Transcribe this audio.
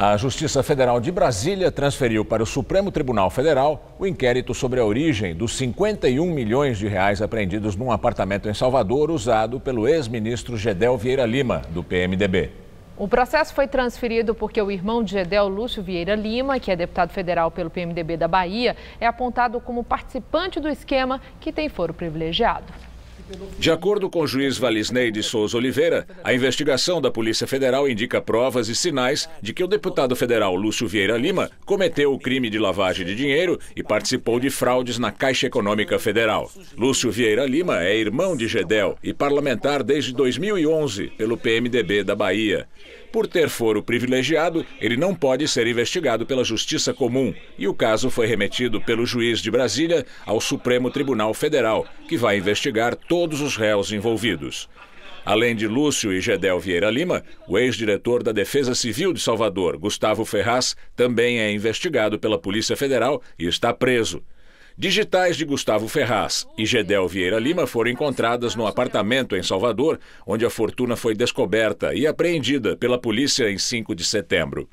A Justiça Federal de Brasília transferiu para o Supremo Tribunal Federal o inquérito sobre a origem dos 51 milhões de reais apreendidos num apartamento em Salvador usado pelo ex-ministro Gedel Vieira Lima, do PMDB. O processo foi transferido porque o irmão de Gedel, Lúcio Vieira Lima, que é deputado federal pelo PMDB da Bahia, é apontado como participante do esquema que tem foro privilegiado. De acordo com o juiz Valisney de Souza Oliveira, a investigação da Polícia Federal indica provas e sinais de que o deputado federal Lúcio Vieira Lima cometeu o crime de lavagem de dinheiro e participou de fraudes na Caixa Econômica Federal. Lúcio Vieira Lima é irmão de Gedel e parlamentar desde 2011 pelo PMDB da Bahia. Por ter foro privilegiado, ele não pode ser investigado pela Justiça Comum e o caso foi remetido pelo juiz de Brasília ao Supremo Tribunal Federal, que vai investigar todo todos os réus envolvidos. Além de Lúcio e Gedel Vieira Lima, o ex-diretor da Defesa Civil de Salvador, Gustavo Ferraz, também é investigado pela Polícia Federal e está preso. Digitais de Gustavo Ferraz e Gedel Vieira Lima foram encontradas no apartamento em Salvador, onde a fortuna foi descoberta e apreendida pela polícia em 5 de setembro.